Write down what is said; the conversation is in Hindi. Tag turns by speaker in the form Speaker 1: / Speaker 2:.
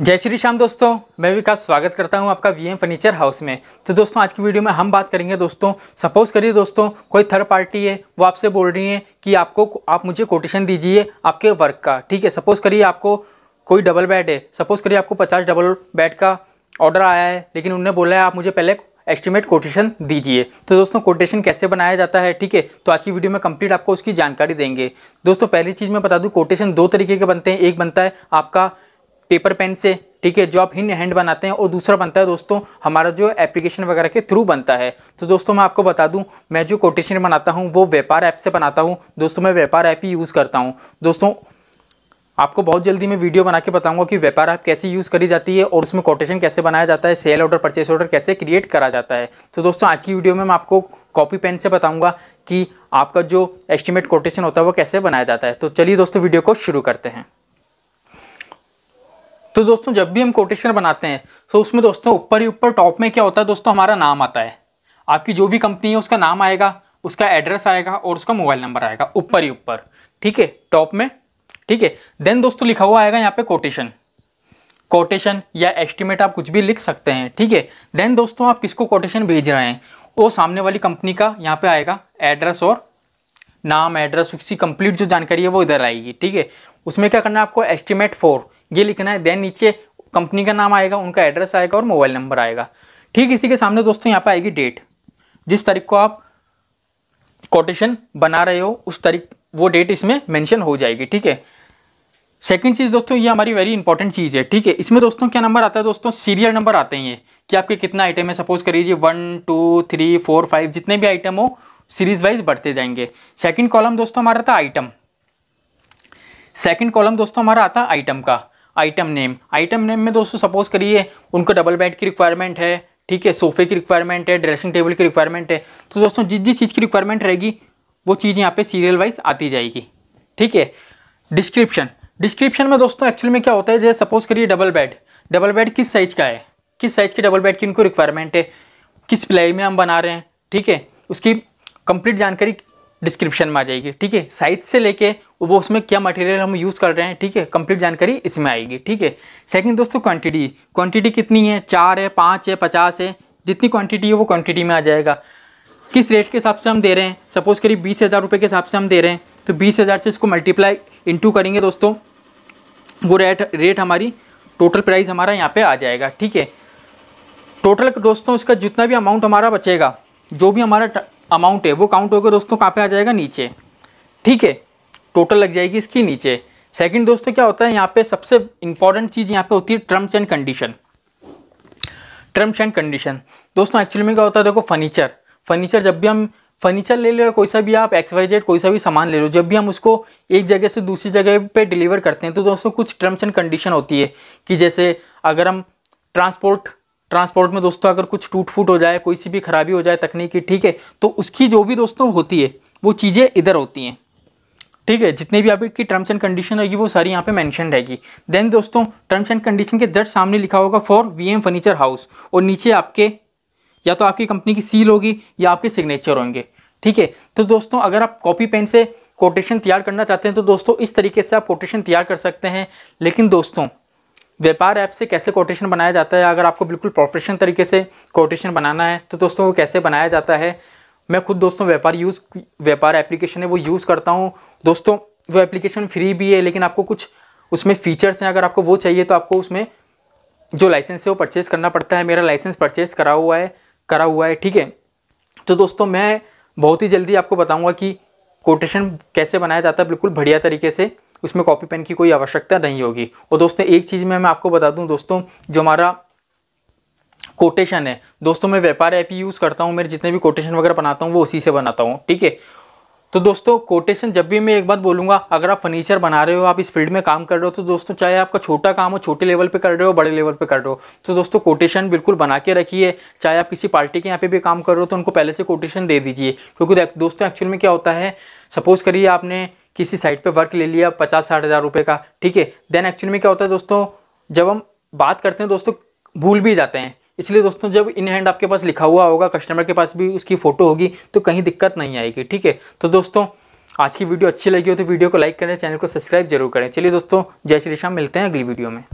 Speaker 1: जय श्री श्याम दोस्तों मैं विकास स्वागत करता हूं आपका वीएम फर्नीचर हाउस में तो दोस्तों आज की वीडियो में हम बात करेंगे दोस्तों सपोज करिए दोस्तों कोई थर्ड पार्टी है वो आपसे बोल रही है कि आपको आप मुझे कोटेशन दीजिए आपके वर्क का ठीक है सपोज करिए आपको कोई डबल बेड है सपोज करिए आपको पचास डबल बेड का ऑर्डर आया है लेकिन उन्होंने बोला है आप मुझे पहले एस्टिमेट कोटेशन दीजिए तो दोस्तों कोटेशन कैसे बनाया जाता है ठीक है तो आज की वीडियो में कंप्लीट आपको उसकी जानकारी देंगे दोस्तों पहली चीज़ मैं बता दूँ कोटेशन दो तरीके के बनते हैं एक बनता है आपका पेपर पेन से ठीक है जो आप हिन हैंड बनाते हैं और दूसरा बनता है दोस्तों हमारा जो एप्लीकेशन वगैरह के थ्रू बनता है तो दोस्तों मैं आपको बता दूं मैं जो कोटेशन बनाता हूं वो व्यापार ऐप से बनाता हूं दोस्तों मैं व्यापार ऐप ही यूज़ करता हूं दोस्तों आपको बहुत जल्दी मैं वीडियो बना के बताऊंगा कि व्यापार ऐप कैसे यूज़ करी जाती है और उसमें कोटेशन कैसे बनाया जाता है सेल ऑर्डर परचेस ऑर्डर कैसे क्रिएट करा जाता है तो दोस्तों आज की वीडियो में मैं आपको कॉपी पेन से बताऊँगा कि आपका जो एस्टिमेट कोटेशन होता है वो कैसे बनाया जाता है तो चलिए दोस्तों वीडियो को शुरू करते हैं तो दोस्तों जब भी हम कोटेशन बनाते हैं तो उसमें दोस्तों ऊपर ही ऊपर टॉप में क्या होता है दोस्तों हमारा नाम आता है आपकी जो भी कंपनी है उसका नाम आएगा उसका एड्रेस आएगा और उसका मोबाइल नंबर आएगा ऊपर ही ऊपर ठीक है टॉप में ठीक है देन दोस्तों लिखा हुआ आएगा यहाँ पे कोटेशन कोटेशन या एस्टिमेट आप कुछ भी लिख सकते हैं ठीक है देन दोस्तों आप किसको कोटेशन भेज रहे हैं वो सामने वाली कंपनी का यहाँ पे आएगा एड्रेस और नाम एड्रेस उसकी कंप्लीट जो जानकारी है वो इधर आएगी ठीक है उसमें क्या करना है आपको एस्टिमेट फोर ये लिखना है देन नीचे कंपनी का नाम आएगा उनका एड्रेस आएगा और मोबाइल नंबर आएगा ठीक इसी के सामने दोस्तों यहाँ पर आएगी डेट जिस तारीख को आप कोटेशन बना रहे हो उस तारीख वो डेट इसमें मैंशन हो जाएगी ठीक है सेकेंड चीज़ दोस्तों ये हमारी वेरी इंपॉर्टेंट चीज़ है ठीक है इसमें दोस्तों क्या नंबर आता है दोस्तों सीरियल नंबर आते हैं ये कि आपके कितना आइटम है सपोज कर लीजिए one two three four five जितने भी आइटम हो सीरीज वाइज बढ़ते जाएंगे सेकंड कॉलम दोस्तों हमारा था आइटम सेकंड कॉलम दोस्तों हमारा आता आइटम का आइटम नेम आइटम नेम में दोस्तों सपोज करिए उनको डबल बेड की रिक्वायरमेंट है ठीक है सोफे की रिक्वायरमेंट है ड्रेसिंग टेबल की रिक्वायरमेंट है तो दोस्तों जिस जिस चीज़ की रिक्वायरमेंट रहेगी वो चीज़ यहाँ पे सीरियल वाइज आती जाएगी ठीक है डिस्क्रिप्शन डिस्क्रिप्शन में दोस्तों एक्चुअल में क्या होता है जैसे सपोज करिए डबल बेड डबल बेड किस साइज़ का है किस साइज़ के डबल बेड की इनको रिक्वायरमेंट है किस प्लाई में हम बना रहे हैं ठीक है उसकी कंप्लीट जानकारी डिस्क्रिप्शन में आ जाएगी ठीक है साइज से लेके वो उसमें क्या मटेरियल हम यूज़ कर रहे हैं ठीक है कंप्लीट जानकारी इसमें आएगी ठीक है सेकंड दोस्तों क्वांटिटी क्वांटिटी कितनी है चार है पाँच है पचास है जितनी क्वांटिटी है वो क्वांटिटी में आ जाएगा किस रेट के हिसाब से हम दे रहे हैं सपोज़ करिए बीस हज़ार रुपये के हिसाब से हम दे रहे हैं तो बीस हज़ार से इसको मल्टीप्लाई इंटू करेंगे दोस्तों वो रेट रेट हमारी टोटल प्राइस हमारा यहाँ पर आ जाएगा ठीक है टोटल दोस्तों इसका जितना भी अमाउंट हमारा बचेगा जो भी हमारा अमाउंट है वो काउंट होकर दोस्तों कहाँ पे आ जाएगा नीचे ठीक है टोटल लग जाएगी इसकी नीचे सेकंड दोस्तों क्या होता है यहाँ पे सबसे इंपॉर्टेंट चीज़ यहाँ पे होती है terms and condition terms and condition दोस्तों एक्चुअली में क्या होता है देखो फर्नीचर फर्नीचर जब भी हम फर्नीचर ले लो कोई सा भी आप एक्सवाइजेड कोई सा भी सामान ले लो जब भी हम उसको एक जगह से दूसरी जगह पे डिलीवर करते हैं तो दोस्तों कुछ टर्म्स एंड कंडीशन होती है कि जैसे अगर हम ट्रांसपोर्ट ट्रांसपोर्ट में दोस्तों अगर कुछ टूट फूट हो जाए कोई सी भी खराबी हो जाए तकनीकी ठीक है तो उसकी जो भी दोस्तों होती है वो चीज़ें इधर होती हैं ठीक है जितने भी आपकी टर्म्स एंड कंडीशन होगी वो सारी यहाँ पे मेंशन रहेगी देन दोस्तों टर्म्स एंड कंडीशन के जस्ट सामने लिखा होगा फॉर वीएम फर्नीचर हाउस और नीचे आपके या तो आपकी कंपनी की सील होगी या आपके सिग्नेचर होंगे ठीक है तो दोस्तों अगर आप कॉपी पेन से कोटेशन तैयार करना चाहते हैं तो दोस्तों इस तरीके से आप कोटेशन तैयार कर सकते हैं लेकिन दोस्तों व्यापार ऐप से कैसे कोटेशन बनाया जाता है अगर आपको बिल्कुल प्रोफेशनल तरीके से कोटेशन बनाना है तो दोस्तों वो कैसे बनाया जाता है मैं खुद दोस्तों व्यापार यूज़ व्यापार एप्लीकेशन है वो यूज़ करता हूँ दोस्तों वो एप्लीकेशन फ्री भी है लेकिन आपको कुछ उसमें फ़ीचर्स हैं अगर आपको वो चाहिए तो आपको उसमें जो लाइसेंस है वो परचेज़ करना पड़ता है मेरा लाइसेंस परचेज़ करा हुआ है करा हुआ है ठीक है तो दोस्तों मैं बहुत ही जल्दी आपको बताऊँगा कि कोटेशन कैसे बनाया जाता है बिल्कुल बढ़िया तरीके से उसमें कॉपी पेन की कोई आवश्यकता नहीं होगी और दोस्तों एक चीज़ में मैं आपको बता दूं दोस्तों जो हमारा कोटेशन है दोस्तों मैं व्यापार ऐप यूज़ करता हूँ मेरे जितने भी कोटेशन वगैरह बनाता हूँ वो उसी से बनाता हूँ ठीक है तो दोस्तों कोटेशन जब भी मैं एक बात बोलूँगा अगर आप फर्नीचर बना रहे हो आप इस फील्ड में काम कर रहे हो तो दोस्तों चाहे आपका छोटा काम हो छोटे लेवल पे कर रहे हो बड़े लेवल पे कर रहे हो तो दोस्तों कोटेशन बिल्कुल बना के रखिए चाहे आप किसी पार्टी के यहाँ पे भी काम कर रहे हो तो उनको पहले से कोटेशन दे दीजिए क्योंकि दोस्तों एक्चुअल में क्या होता है सपोज़ करिए आपने किसी साइट पर वर्क ले लिया पचास साठ हज़ार रुपये का ठीक है देन एक्चुअल में क्या होता है दोस्तों जब हम बात करते हैं दोस्तों भूल भी जाते हैं इसलिए दोस्तों जब इन हैंड आपके पास लिखा हुआ होगा कस्टमर के पास भी उसकी फ़ोटो होगी तो कहीं दिक्कत नहीं आएगी ठीक है तो दोस्तों आज की वीडियो अच्छी लगी हो तो वीडियो को लाइक करें चैनल को सब्सक्राइब जरूर करें चलिए दोस्तों जय श्री श्याम मिलते हैं अगली वीडियो में